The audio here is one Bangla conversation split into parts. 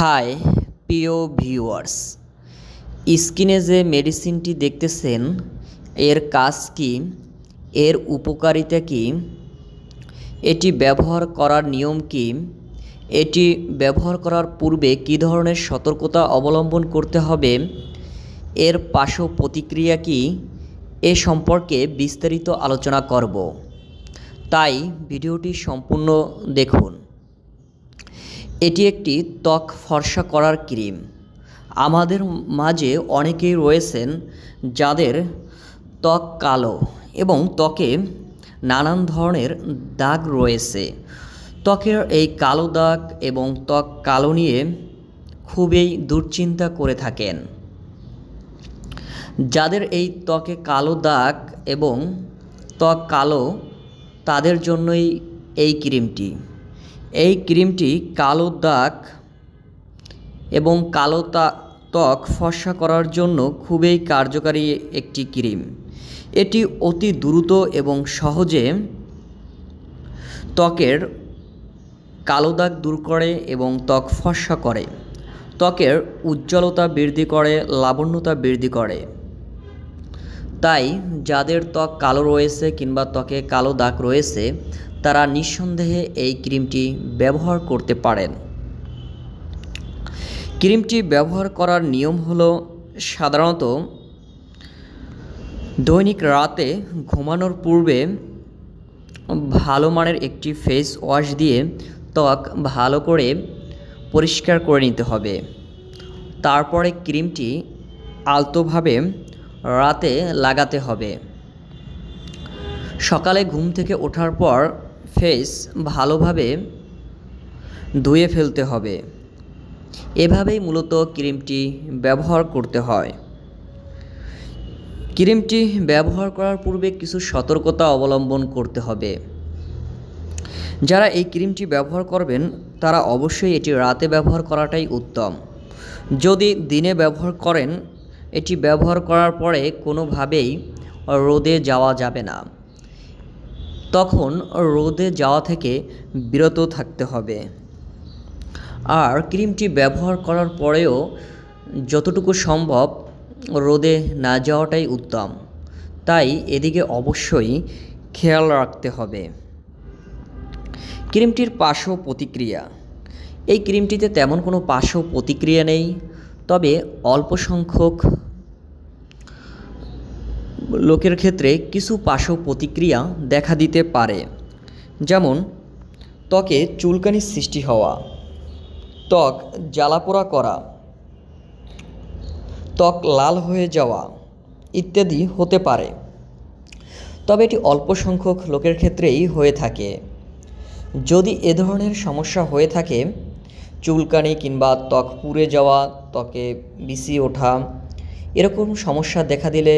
হাই প্রিয় ভিউয়ার্স স্কিনে যে মেডিসিনটি দেখতেছেন এর কাজ কি এর উপকারিতা কি এটি ব্যবহার করার নিয়ম কি এটি ব্যবহার করার পূর্বে কি ধরনের সতর্কতা অবলম্বন করতে হবে এর পার্শ্ব প্রতিক্রিয়া কি এ সম্পর্কে বিস্তারিত আলোচনা করব তাই ভিডিওটি সম্পূর্ণ দেখুন এটি একটি ত্বক ফর্সা করার ক্রিম আমাদের মাঝে অনেকেই রয়েছেন যাদের ত্বক কালো এবং ত্বকে নানান ধরনের দাগ রয়েছে ত্বকের এই কালো দাগ এবং ত্বক কালো নিয়ে খুবই দুশ্চিন্তা করে থাকেন যাদের এই ত্বকে কালো দাগ এবং ত্বক কালো তাদের জন্যই এই ক্রিমটি এই ক্রিমটি কালো দাগ এবং কালো ত্বক ফর্সা করার জন্য খুবই কার্যকারী একটি ক্রিম এটি অতি দ্রুত এবং সহজে ত্বকের কালো দাগ দূর করে এবং ত্বক ফর্সা করে ত্বকের উজ্জ্বলতা বৃদ্ধি করে লাবণ্যতা বৃদ্ধি করে তাই যাদের ত্বক কালো রয়েছে কিংবা ত্বকে কালো দাগ রয়েছে তারা নিঃসন্দেহে এই ক্রিমটি ব্যবহার করতে পারেন ক্রিমটি ব্যবহার করার নিয়ম হলো সাধারণত দৈনিক রাতে ঘুমানোর পূর্বে ভালো মানের একটি ফেস ওয়াশ দিয়ে ত্বক ভালো করে পরিষ্কার করে নিতে হবে তারপরে ক্রিমটি আলতোভাবে রাতে লাগাতে হবে সকালে ঘুম থেকে ওঠার পর ফেস ভালোভাবে ধুয়ে ফেলতে হবে এভাবেই মূলত ক্রিমটি ব্যবহার করতে হয় ক্রিমটি ব্যবহার করার পূর্বে কিছু সতর্কতা অবলম্বন করতে হবে যারা এই ক্রিমটি ব্যবহার করবেন তারা অবশ্যই এটি রাতে ব্যবহার করাটাই উত্তম যদি দিনে ব্যবহার করেন এটি ব্যবহার করার পরে কোনোভাবেই রোদে যাওয়া যাবে না তখন রোদে যাওয়া থেকে বিরত থাকতে হবে আর ক্রিমটি ব্যবহার করার পরেও যতটুকু সম্ভব রোদে না যাওয়াটাই উত্তম তাই এদিকে অবশ্যই খেয়াল রাখতে হবে ক্রিমটির পার্শ্ব প্রতিক্রিয়া এই ক্রিমটিতে তেমন কোনো পার্শ্ব প্রতিক্রিয়া নেই তবে অল্প সংখ্যক লোকের ক্ষেত্রে কিছু পার্শ্ব প্রতিক্রিয়া দেখা দিতে পারে যেমন ত্বকে চুলকানির সৃষ্টি হওয়া ত্বক জ্বালাপোড়া করা ত্বক লাল হয়ে যাওয়া ইত্যাদি হতে পারে তবে এটি অল্প সংখ্যক লোকের ক্ষেত্রেই হয়ে থাকে যদি এ ধরনের সমস্যা হয়ে থাকে চুলকানি কিংবা ত্বক পুড়ে যাওয়া ত্বকে বিসি ওঠা এরকম সমস্যা দেখা দিলে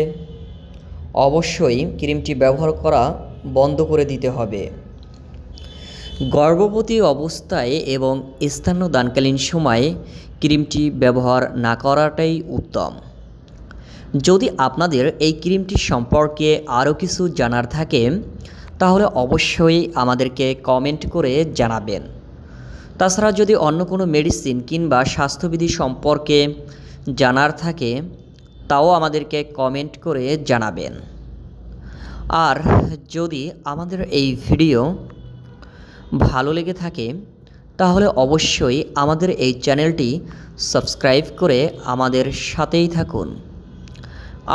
অবশ্যই ক্রিমটি ব্যবহার করা বন্ধ করে দিতে হবে গর্ভবতী অবস্থায় এবং দানকালীন সময়ে ক্রিমটি ব্যবহার না করাটাই উত্তম যদি আপনাদের এই ক্রিমটি সম্পর্কে আরও কিছু জানার থাকে তাহলে অবশ্যই আমাদেরকে কমেন্ট করে জানাবেন তাছাড়া যদি অন্য কোনো মেডিসিন কিংবা স্বাস্থ্যবিধি সম্পর্কে জানার থাকে তাও আমাদেরকে কমেন্ট করে জানাবেন আর যদি আমাদের এই ভিডিও ভালো লেগে থাকে তাহলে অবশ্যই আমাদের এই চ্যানেলটি সাবস্ক্রাইব করে আমাদের সাথেই থাকুন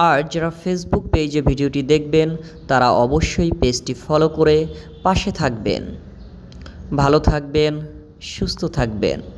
আর যারা ফেসবুক পেজে ভিডিওটি দেখবেন তারা অবশ্যই পেজটি ফলো করে পাশে থাকবেন ভালো থাকবেন সুস্থ থাকবেন